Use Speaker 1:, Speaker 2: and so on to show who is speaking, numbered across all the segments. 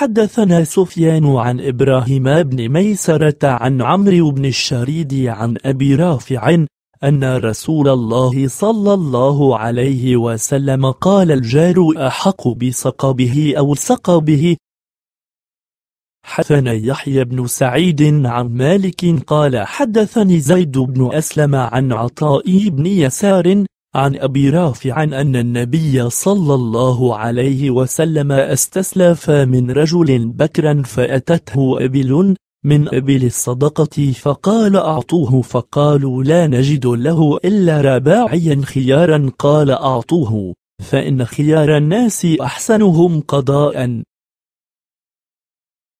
Speaker 1: حدثنا سفيان عن إبراهيم بن ميسرة عن عمرو بن الشريد عن أبي رافع أن رسول الله صلى الله عليه وسلم قال الجار أحق بسقابه أو سقابه حدثنا يحيى بن سعيد عن مالك قال حدثني زيد بن أسلم عن عطاء بن يسار عن أبي رافع أن النبي صلى الله عليه وسلم استسلف من رجل بكرا فأتته أبل من أبل الصدقة فقال أعطوه فقالوا لا نجد له إلا رباعيا خيارا قال أعطوه فإن خيار الناس أحسنهم قضاء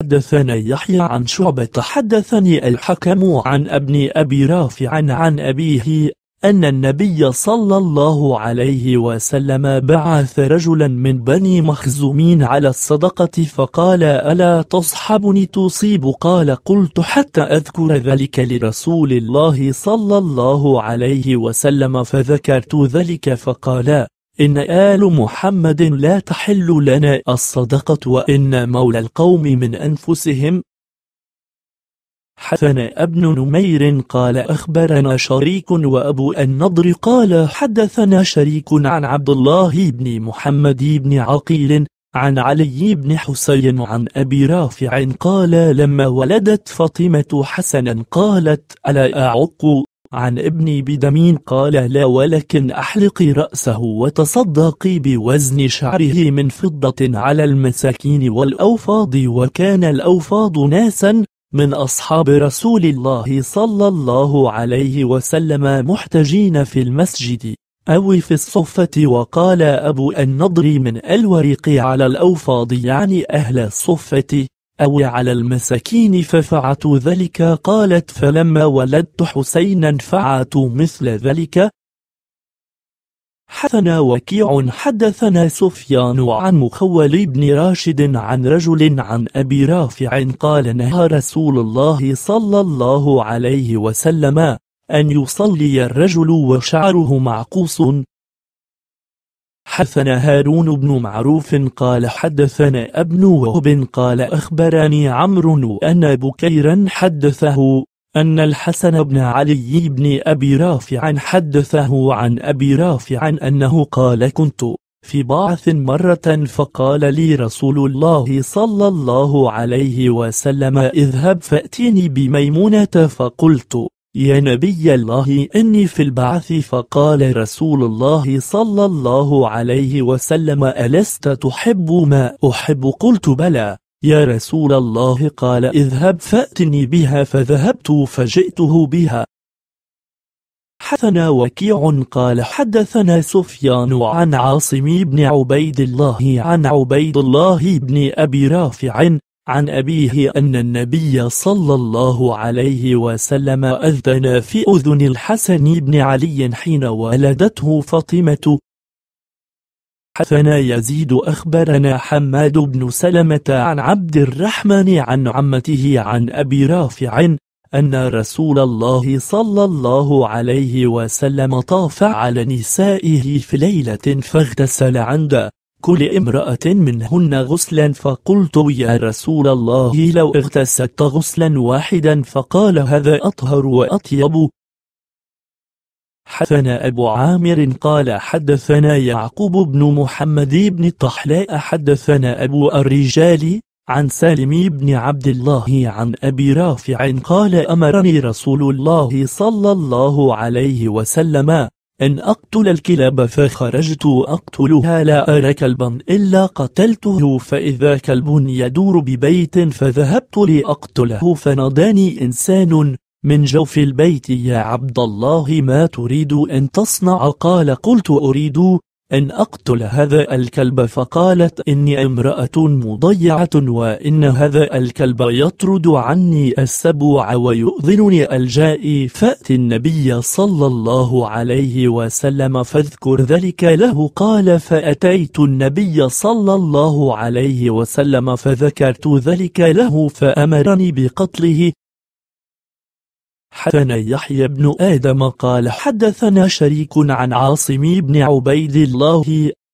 Speaker 1: حدثنا يحيى عن شعبة حدثني الحكم عن ابن أبي رافع عن أبيه أن النبي صلى الله عليه وسلم بعث رجلا من بني مخزومين على الصدقة فقال ألا تصحبني تصيب قال قلت حتى أذكر ذلك لرسول الله صلى الله عليه وسلم فذكرت ذلك فقال إن آل محمد لا تحل لنا الصدقة وإن مولى القوم من أنفسهم حدثنا ابن نمير قال أخبرنا شريك وأبو النضر قال حدثنا شريك عن عبد الله بن محمد بن عقيل عن علي بن حسين عن أبي رافع قال لما ولدت فاطمة حسنا قالت ألا أعق عن ابني بدمين قال لا ولكن أحلقي رأسه وتصدقي بوزن شعره من فضة على المساكين والأوفاض وكان الأوفاض ناسا من أصحاب رسول الله صلى الله عليه وسلم محتجين في المسجد أو في الصفة وقال أبو النضر من الوريق على الأوفاض يعني أهل الصفة أو على المساكين ففعت ذلك قالت فلما ولدت حسينا فعت مثل ذلك حدثنا وكيع حدثنا سفيان عن مخول بن راشد عن رجل عن أبي رافع قال نهى رسول الله صلى الله عليه وسلم أن يصلي الرجل وشعره معقوص حثنا هارون بن معروف قال حدثنا ابن وهب قال أخبرني عمرو أن بكيرا حدثه أن الحسن بن علي بن أبي رافع حدثه عن أبي رافع أنه قال كنت في بعث مرة فقال لي رسول الله صلى الله عليه وسلم اذهب فأتيني بميمونة فقلت يا نبي الله إني في البعث فقال رسول الله صلى الله عليه وسلم ألست تحب ما أحب قلت بلى يا رسول الله قال اذهب فأتني بها فذهبت فجئته بها حثنا وكيع قال حدثنا سفيان عن عاصم بن عبيد الله عن عبيد الله بن أبي رافع عن أبيه أن النبي صلى الله عليه وسلم أذن في أذن الحسن بن علي حين ولدته فاطمة حدثنا يزيد أخبرنا حماد بن سلمة عن عبد الرحمن عن عمته عن أبي رافع أن رسول الله صلى الله عليه وسلم طاف على نسائه في ليلة فاغتسل عند كل امرأة منهن غسلا فقلت يا رسول الله لو اغتسلت غسلا واحدا فقال هذا أطهر وأطيب حدثنا أبو عامر قال حدثنا يعقوب بن محمد بن طحلاء حدثنا أبو الرجال عن سالم بن عبد الله عن أبي رافع قال أمرني رسول الله صلى الله عليه وسلم أن أقتل الكلاب فخرجت أقتلها لا أرى كلبا إلا قتلته فإذا كلب يدور ببيت فذهبت لأقتله فناداني إنسان من جوف البيت يا عبد الله ما تريد أن تصنع قال قلت أريد أن أقتل هذا الكلب فقالت إني امرأة مضيعة وإن هذا الكلب يطرد عني السبوع ويؤذنني الجائي فأت النبي صلى الله عليه وسلم فاذكر ذلك له قال فأتيت النبي صلى الله عليه وسلم فذكرت ذلك له فأمرني بقتله حدثنا يحيى بن آدم قال حدثنا شريك عن عاصم بن عبيد الله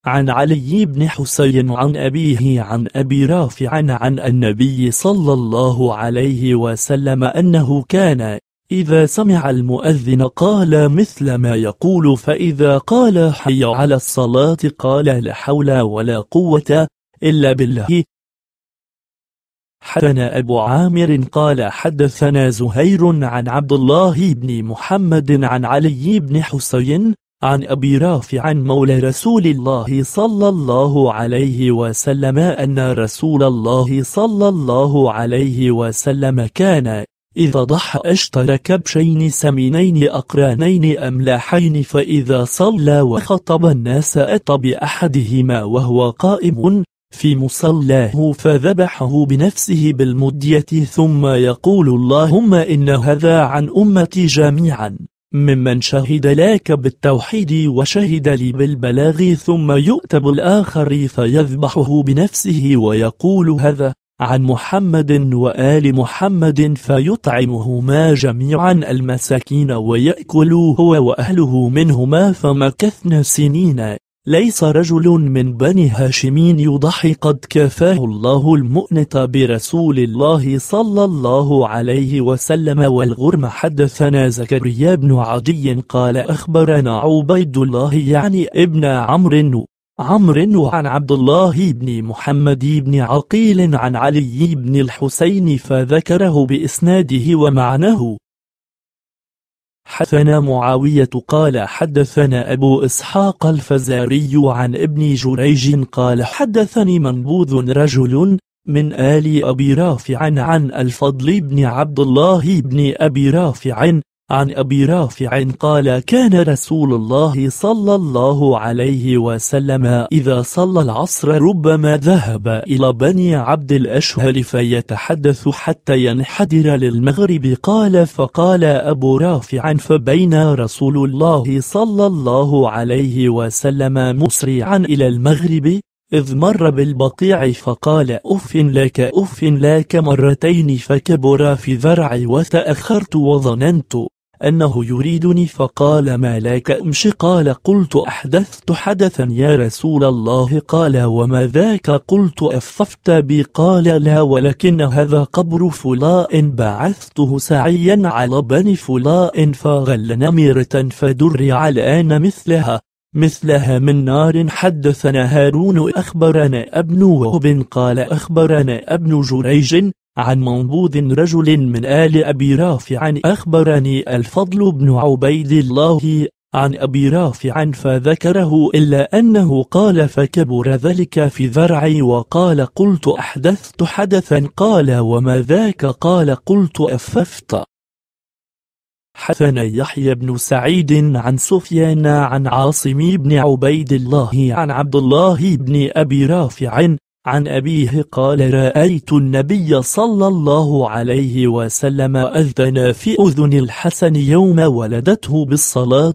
Speaker 1: عن علي بن حسين عن أبيه عن أبي رافع عن النبي صلى الله عليه وسلم أنه كان إذا سمع المؤذن قال مثل ما يقول فإذا قال حي على الصلاة قال لا حول ولا قوة إلا بالله حدثنا أبو عامر قال حدثنا زهير عن عبد الله بن محمد عن علي بن حسين عن أبي رافع عن مولى رسول الله صلى الله عليه وسلم أن رسول الله صلى الله عليه وسلم كان إذا ضحى اشترى كبشين سمينين أقرانين أملاحين فإذا صلى وخطب الناس أتى بأحدهما وهو قائم في مصلاه فذبحه بنفسه بالمدية ثم يقول اللهم إن هذا عن أمتي جميعا ممن شهد لك بالتوحيد وشهد لي بالبلاغ ثم يؤتى بالآخر فيذبحه بنفسه ويقول هذا عن محمد وآل محمد فيطعمهما جميعا المساكين ويأكل هو وأهله منهما فمكثنا سنين ليس رجل من بني هاشمين يضحي قد كافاه الله المؤنة برسول الله صلى الله عليه وسلم والغرم حدثنا زكريا بن عدي قال أخبرنا عبيد الله يعني ابن عمرو عمرو عن عبد الله بن محمد بن عقيل عن علي بن الحسين فذكره بإسناده ومعناه حدثنا معاوية قال حدثنا أبو إسحاق الفزاري عن ابن جريج قال حدثني منبوذ رجل من آل أبي رافع عن الفضل بن عبد الله بن أبي رافع عن أبي رافع قال كان رسول الله صلى الله عليه وسلم إذا صلى العصر ربما ذهب إلى بني عبد الأشهل فيتحدث حتى ينحدر للمغرب قال فقال أبو رافع فبين رسول الله صلى الله عليه وسلم مسرعا إلى المغرب إذ مر بالبقيع فقال أف لك أف لك مرتين فكبر في ذرعي وتأخرت وظننت أنه يريدني فقال ما لك أمشي قال قلت أحدثت حدثا يا رسول الله قال وما ذاك قلت أففت بي قال لا ولكن هذا قبر فلاء بعثته سعيا على بني فلاء فغل نميرة على أن مثلها مثلها من نار حدثنا هارون أخبرنا ابن وهب قال أخبرنا ابن جريج عن منبوذ رجل من آل أبي رافع أخبرني الفضل بن عبيد الله عن أبي رافع فذكره إلا أنه قال فكبر ذلك في ذرعي وقال قلت أحدثت حدثا قال وما ذاك قال قلت أففت حثنا يحيى بن سعيد عن سفيان عن عاصم بن عبيد الله عن عبد الله بن أبي رافع عن أبيه قال رأيت النبي صلى الله عليه وسلم أذن في أذن الحسن يوم ولدته بالصلاة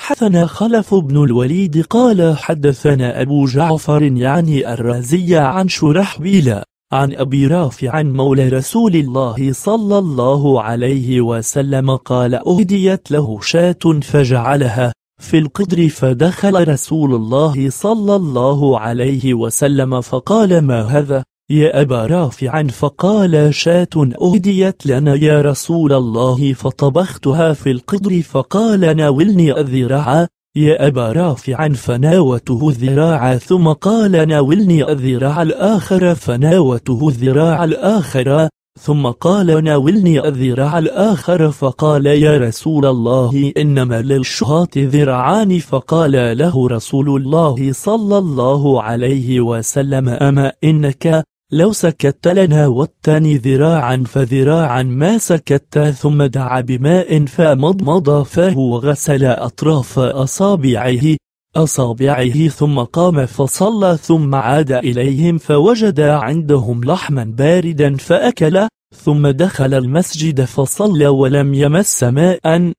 Speaker 1: حثنا خلف بن الوليد قال حدثنا أبو جعفر يعني الرازي عن شرحبيل عن أبي رافع مولى رسول الله صلى الله عليه وسلم قال أهديت له شاة فجعلها في القدر فدخل رسول الله صلى الله عليه وسلم فقال ما هذا يا أبا رافع فقال شاة أهديت لنا يا رسول الله فطبختها في القدر فقال ناولني الذراع يا أبا رافع فناوته الذراع ثم قال ناولني الذراع الآخر فناوته الذراع الآخر ثم قال ناولني الذراع الآخر فقال يا رسول الله إنما للشهاة ذراعان فقال له رسول الله صلى الله عليه وسلم أما إنك لو سكت لنا والتاني ذراعا فذراعا ما سكت ثم دعا بماء فمضمض فهو غسل أطراف أصابعه أصابعه ثم قام فصلى ثم عاد إليهم فوجد عندهم لحما باردا فأكل ثم دخل المسجد فصلى ولم يمس ماء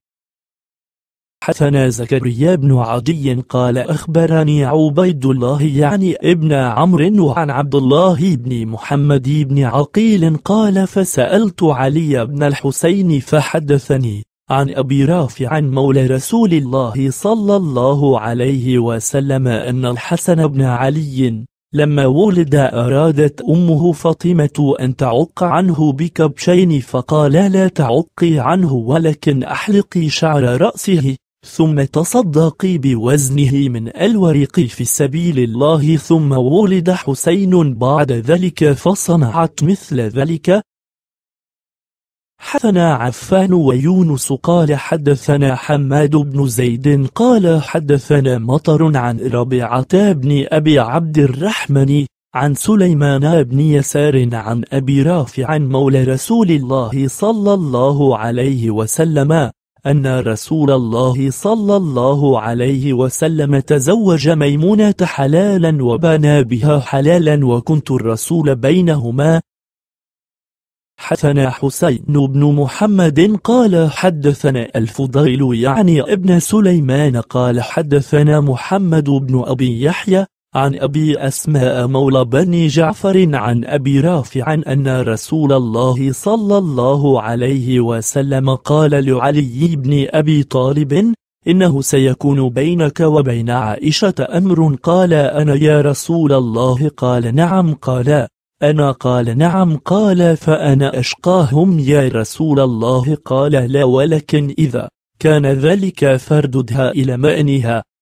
Speaker 1: حدثنا زكريا بن عدي قال أخبرني عبيد الله يعني ابن عمرو وعن عبد الله بن محمد بن عقيل قال فسألت علي بن الحسين فحدثني عن أبي رافع مولى رسول الله صلى الله عليه وسلم أن الحسن بن علي لما ولد أرادت أمه فاطمة أن تعق عنه بكبشين فقال لا تعقي عنه ولكن أحلقي شعر رأسه ثم تصدقي بوزنه من الورق في سبيل الله ثم ولد حسين بعد ذلك فصنعت مثل ذلك حدثنا عفان ويونس قال حدثنا حماد بن زيد قال حدثنا مطر عن ربيعة بن أبي عبد الرحمن عن سليمان بن يسار عن أبي رافع مولى رسول الله صلى الله عليه وسلم أن رسول الله صلى الله عليه وسلم تزوج ميمونة حلالا وبنى بها حلالا وكنت الرسول بينهما حدثنا حسين بن محمد قال حدثنا الفضيل يعني ابن سليمان قال حدثنا محمد بن أبي يحيى عن أبي أسماء مولى بني جعفر عن أبي رافع أن رسول الله صلى الله عليه وسلم قال لعلي بن أبي طالب إنه سيكون بينك وبين عائشة أمر قال أنا يا رسول الله قال نعم قال أنا قال نعم قال فأنا أشقاهم يا رسول الله قال لا ولكن إذا كان ذلك فارددها إلى مأنها